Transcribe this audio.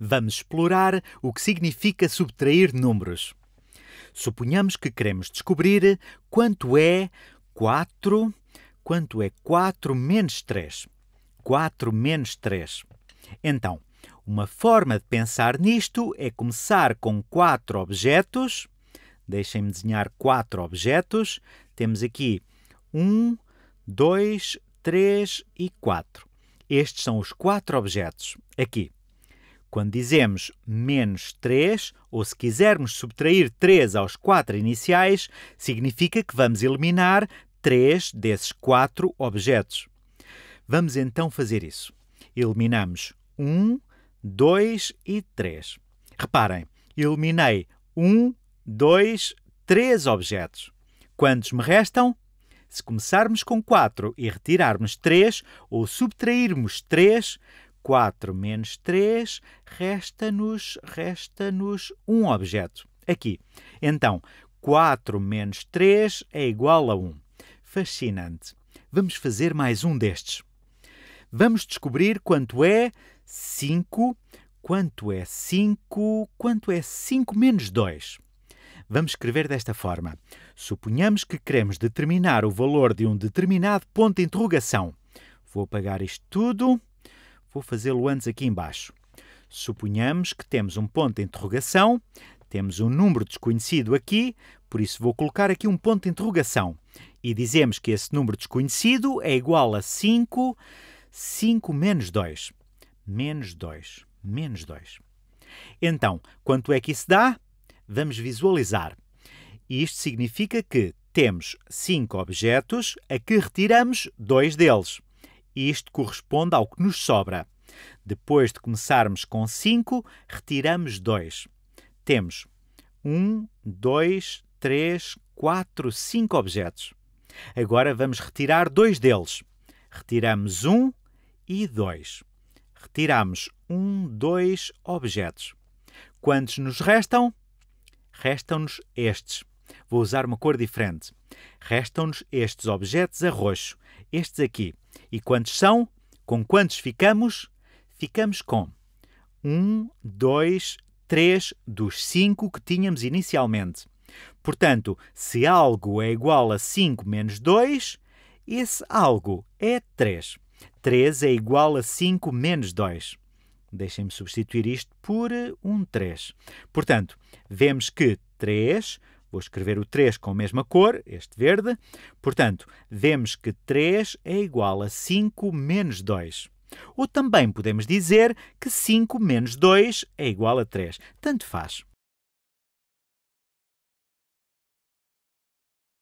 Vamos explorar o que significa subtrair números. Suponhamos que queremos descobrir quanto é 4, quanto é 4 menos 3. 4 menos 3. Então, uma forma de pensar nisto é começar com 4 objetos. Deixem-me desenhar 4 objetos. Temos aqui 1, 2, 3 e 4. Estes são os 4 objetos. Aqui. Quando dizemos menos 3, ou se quisermos subtrair 3 aos 4 iniciais, significa que vamos eliminar 3 desses 4 objetos. Vamos então fazer isso. Eliminamos 1, 2 e 3. Reparem, eliminei 1, 2, 3 objetos. Quantos me restam? Se começarmos com 4 e retirarmos 3, ou subtrairmos 3, 4 menos 3, resta-nos resta um objeto. Aqui. Então, 4 menos 3 é igual a 1. Fascinante. Vamos fazer mais um destes. Vamos descobrir quanto é 5, quanto é 5, quanto é 5 menos 2. Vamos escrever desta forma. Suponhamos que queremos determinar o valor de um determinado ponto de interrogação. Vou apagar isto tudo vou fazê-lo antes aqui embaixo. Suponhamos que temos um ponto de interrogação, temos um número desconhecido aqui, por isso vou colocar aqui um ponto de interrogação. E dizemos que esse número desconhecido é igual a 5, 5 menos 2. Menos 2, menos 2. Então, quanto é que isso dá? Vamos visualizar. Isto significa que temos 5 objetos a que retiramos dois deles e isto corresponde ao que nos sobra. Depois de começarmos com 5, retiramos 2. Temos 1, 2, 3, 4, 5 objetos. Agora vamos retirar dois deles. Retiramos 1 um e 2. Retiramos 1, um, 2 objetos. Quantos nos restam? Restam-nos estes. Vou usar uma cor diferente. Restam-nos estes objetos a roxo. Estes aqui. E quantos são? Com quantos ficamos? Ficamos com 1, 2, 3 dos 5 que tínhamos inicialmente. Portanto, se algo é igual a 5 menos 2, esse algo é 3. 3 é igual a 5 menos 2. Deixem-me substituir isto por eh, um 3. Portanto, vemos que 3 Vou escrever o 3 com a mesma cor, este verde. Portanto, vemos que 3 é igual a 5 menos 2. Ou também podemos dizer que 5 menos 2 é igual a 3. Tanto faz.